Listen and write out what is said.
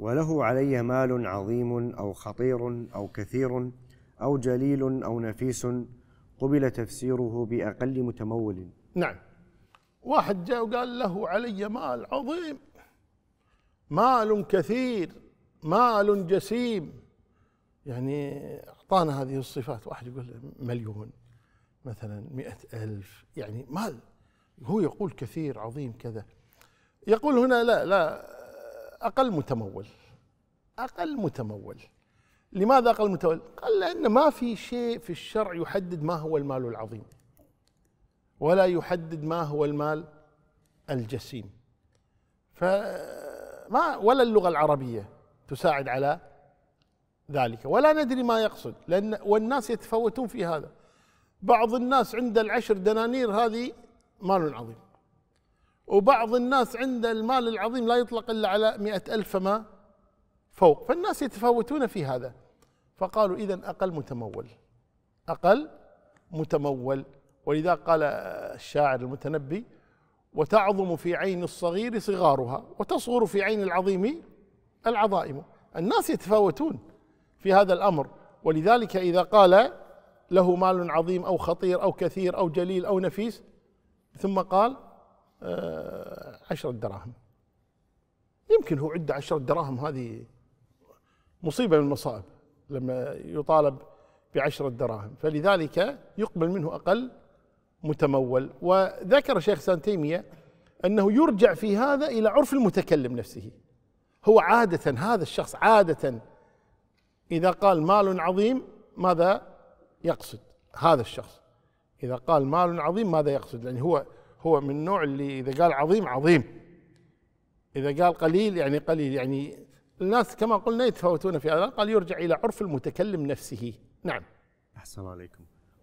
وله علي مال عظيم او خطير او كثير او جليل او نفيس قبل تفسيره باقل متمول نعم واحد جاء وقال له علي مال عظيم مال كثير مال جسيم يعني أعطانا هذه الصفات واحد يقول مليون مثلا مئة ألف يعني مال هو يقول كثير عظيم كذا يقول هنا لا لا اقل متمول اقل متمول لماذا اقل متمول؟ قال لان ما في شيء في الشرع يحدد ما هو المال العظيم ولا يحدد ما هو المال الجسيم فما ولا اللغه العربيه تساعد على ذلك ولا ندري ما يقصد لان والناس يتفاوتون في هذا بعض الناس عند العشر دنانير هذه مال عظيم وبعض الناس عند المال العظيم لا يطلق إلا على مئة ألف فما فوق فالناس يتفاوتون في هذا فقالوا إذا أقل متمول أقل متمول ولذا قال الشاعر المتنبي وتعظم في عين الصغير صغارها وتصغر في عين العظيم العظائم الناس يتفاوتون في هذا الأمر ولذلك إذا قال له مال عظيم أو خطير أو كثير أو جليل أو نفيس ثم قال آه، عشرة دراهم يمكن هو عنده عشرة دراهم هذه مصيبة من المصائب لما يطالب بعشرة دراهم فلذلك يقبل منه أقل متمول وذكر شيخ سان تيمية أنه يرجع في هذا إلى عرف المتكلم نفسه هو عادة هذا الشخص عادة إذا قال مال عظيم ماذا يقصد هذا الشخص إذا قال مال عظيم ماذا يقصد يعني هو هو من النوع اللي إذا قال عظيم عظيم إذا قال قليل يعني قليل يعني الناس كما قلنا يتفاوتون في هذا قال يرجع إلى عرف المتكلم نفسه نعم أحسن عليكم